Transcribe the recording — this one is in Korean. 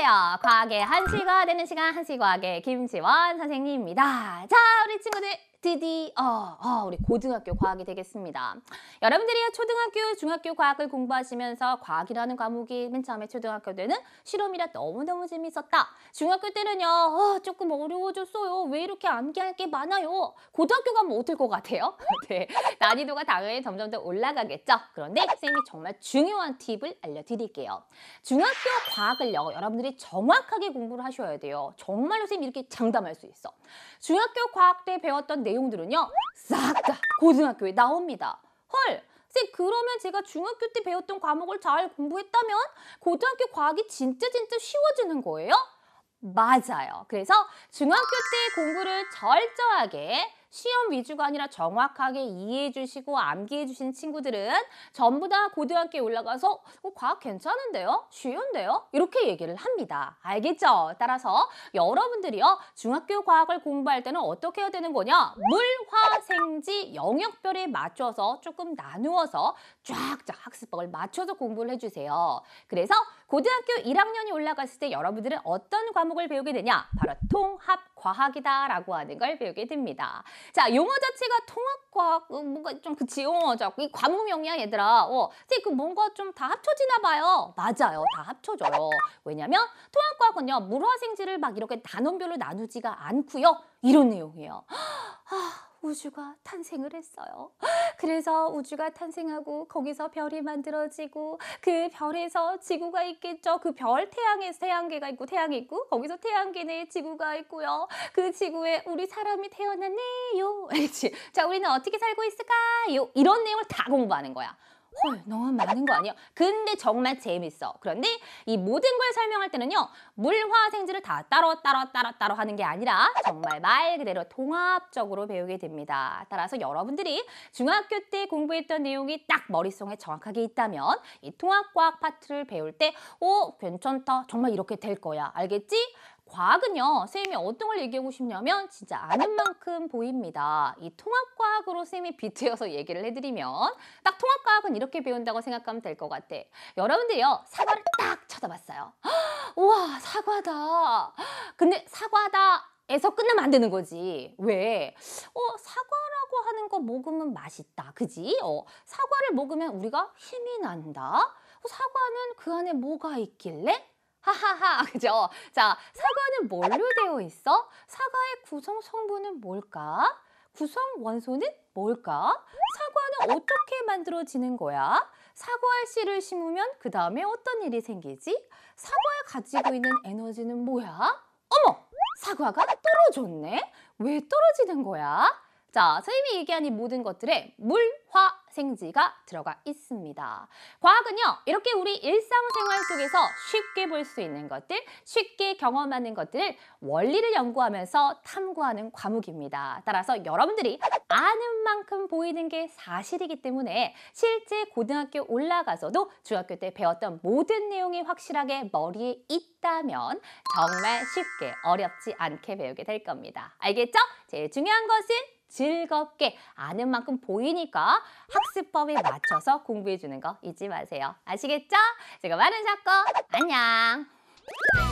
안녕하세요. 과학의 한시가 되는 시간 한시과학의 김지원 선생님입니다. 자, 우리 친구들 드디어 어, 우리 고등학교 과학이 되겠습니다. 여러분들이 초등학교, 중학교 과학을 공부하시면서 과학이라는 과목이 맨 처음에 초등학교 때는 실험이라 너무너무 재밌었다. 중학교 때는요. 어, 조금 어려워졌어요. 왜 이렇게 암기할 게 많아요. 고등학교 가면 어떨 것 같아요? 네, 난이도가 당연히 점점 더 올라가겠죠. 그런데 선생님이 정말 중요한 팁을 알려드릴게요. 중학교 과학을요. 여러분들이 정확하게 공부를 하셔야 돼요. 정말로 선생님 이렇게 장담할 수 있어. 중학교 과학 때 배웠던 내용들은요 싹 다 고등학교에 나옵니다. 헐! 쌤 그러면 제가 중학교 때 배웠던 과목을 잘 공부했다면 고등학교 과학이 진짜 진짜 쉬워지는 거예요? 맞아요. 그래서 중학교 때 공부를 철저하게 시험 위주가 아니라 정확하게 이해해 주시고 암기해 주신 친구들은 전부 다 고등학교에 올라가서 어, 과학 괜찮은데요? 쉬운데요? 이렇게 얘기를 합니다. 알겠죠? 따라서 여러분들이요. 중학교 과학을 공부할 때는 어떻게 해야 되는 거냐? 물, 화, 생지, 영역별에 맞춰서 조금 나누어서 쫙쫙 학습법을 맞춰서 공부를 해주세요. 그래서 고등학교 1학년이 올라갔을 때 여러분들은 어떤 과목을 배우게 되냐? 바로 통합과학이다라고 하는 걸 배우게 됩니다. 자, 용어 자체가 통합과학, 그 뭔가 좀 그치, 용어적. 이 과목명이야, 얘들아. 어, 선생님 그 뭔가 좀 다 합쳐지나 봐요. 맞아요. 다 합쳐져요. 왜냐면 통합과학은요, 물화생지를 막 이렇게 단원별로 나누지가 않고요. 이런 내용이에요. 하, 아, 우주가 탄생을 했어요. 그래서 우주가 탄생하고 거기서 별이 만들어지고 그 별에서 지구가 있겠죠. 그 별 태양에 태양계가 있고 태양이 있고 거기서 태양계 내에 지구가 있고요. 그 지구에 우리 사람이 태어났네요. 자, 우리는 어떻게 살고 있을까요? 이런 내용을 다 공부하는 거야. 헐 너무 많은 거 아니야? 근데 정말 재밌어. 그런데 이 모든 걸 설명할 때는요. 물 화생지를 다 따로 따로 따로 따로 하는 게 아니라 정말 말 그대로 통합적으로 배우게 됩니다. 따라서 여러분들이 중학교 때 공부했던 내용이 딱 머릿속에 정확하게 있다면 이 통합과학 파트를 배울 때 오 괜찮다 정말 이렇게 될 거야 알겠지? 과학은요, 쌤이 어떤 걸 얘기하고 싶냐면 진짜 아는 만큼 보입니다. 이 통합과학으로 쌤이 비트여서 얘기를 해드리면 딱 통합과학은 이렇게 배운다고 생각하면 될 것 같아. 여러분들이요, 사과를 딱 쳐다봤어요. 우와, 사과다. 근데 사과다. 에서 끝나면 안 되는 거지. 왜? 어, 사과라고 하는 거 먹으면 맛있다. 그지? 어, 사과를 먹으면 우리가 힘이 난다. 어, 사과는 그 안에 뭐가 있길래? 하하하 그죠? 자 사과는 뭘로 되어 있어? 사과의 구성 성분은 뭘까? 구성 원소는 뭘까? 사과는 어떻게 만들어지는 거야? 사과의 씨를 심으면 그 다음에 어떤 일이 생기지? 사과에 가지고 있는 에너지는 뭐야? 어머! 사과가 떨어졌네? 왜 떨어지는 거야? 자, 선생님이 얘기한 이 모든 것들에 물, 화, 생지가 들어가 있습니다. 과학은요, 이렇게 우리 일상생활 속에서 쉽게 볼 수 있는 것들, 쉽게 경험하는 것들을 원리를 연구하면서 탐구하는 과목입니다. 따라서 여러분들이 아는 만큼 보이는 게 사실이기 때문에 실제 고등학교 올라가서도 중학교 때 배웠던 모든 내용이 확실하게 머리에 있다면 정말 쉽게 어렵지 않게 배우게 될 겁니다. 알겠죠? 제일 중요한 것은 즐겁게 아는 만큼 보이니까 학습법에 맞춰서 공부해주는 거 잊지 마세요. 아시겠죠? 제가 많은 사건 안녕!